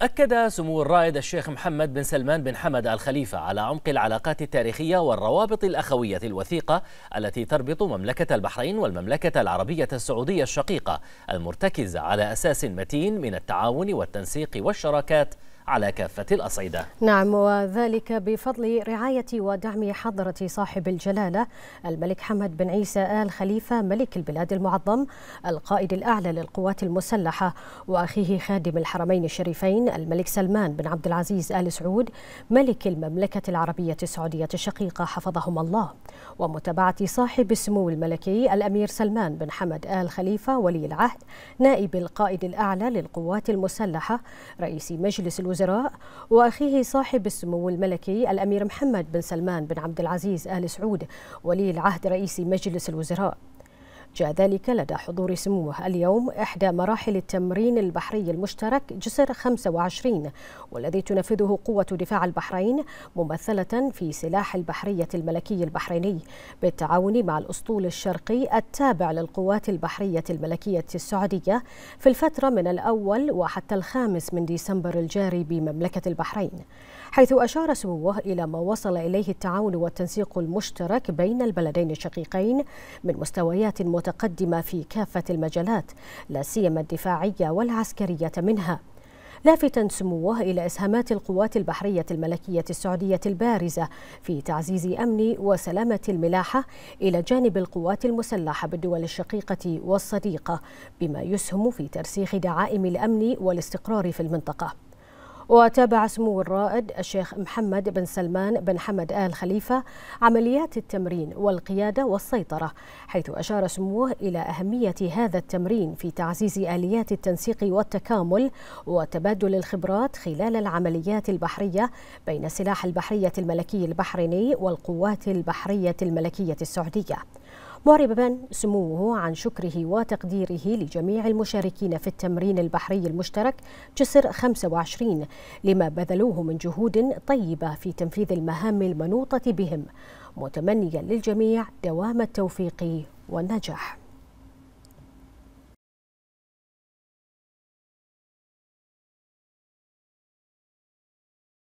أكد سمو الرائد الشيخ محمد بن سلمان بن حمد الخليفة على عمق العلاقات التاريخية والروابط الأخوية الوثيقة التي تربط مملكة البحرين والمملكة العربية السعودية الشقيقة المرتكزة على أساس متين من التعاون والتنسيق والشراكات على كافة الأصعدة نعم وذلك بفضل رعاية ودعم حضرة صاحب الجلالة الملك حمد بن عيسى آل خليفة ملك البلاد المعظم القائد الأعلى للقوات المسلحة وأخيه خادم الحرمين الشريفين الملك سلمان بن عبد العزيز آل سعود ملك المملكة العربية السعودية الشقيقة حفظهم الله ومتابعة صاحب السمو الملكي الأمير سلمان بن حمد آل خليفة ولي العهد نائب القائد الأعلى للقوات المسلحة رئيس مجلس الوزراء الوزراء وأخيه صاحب السمو الملكي الأمير محمد بن سلمان بن عبد العزيز آل سعود ولي العهد رئيس مجلس الوزراء جاء ذلك لدى حضور سموه اليوم إحدى مراحل التمرين البحري المشترك جسر 25 والذي تنفذه قوة دفاع البحرين ممثلة في سلاح البحرية الملكي البحريني بالتعاون مع الأسطول الشرقي التابع للقوات البحرية الملكية السعودية في الفترة من الأول وحتى الخامس من ديسمبر الجاري بمملكة البحرين حيث أشار سموه إلى ما وصل إليه التعاون والتنسيق المشترك بين البلدين الشقيقين من مستويات متفاوتة متقدمة في كافة المجالات لا سيما الدفاعية والعسكرية منها لافتا سموه إلى إسهامات القوات البحرية الملكية السعودية البارزة في تعزيز أمن وسلامة الملاحة إلى جانب القوات المسلحة بالدول الشقيقة والصديقة بما يسهم في ترسيخ دعائم الأمن والاستقرار في المنطقة وتابع سمو الرائد الشيخ محمد بن سلمان بن حمد آل خليفة عمليات التمرين والقيادة والسيطرة حيث أشار سموه إلى أهمية هذا التمرين في تعزيز آليات التنسيق والتكامل وتبادل الخبرات خلال العمليات البحرية بين سلاح البحرية الملكي البحريني والقوات البحرية الملكية السعودية معربا سموه عن شكره وتقديره لجميع المشاركين في التمرين البحري المشترك جسر 25 لما بذلوه من جهود طيبة في تنفيذ المهام المنوطة بهم متمنيا للجميع دوام التوفيق والنجاح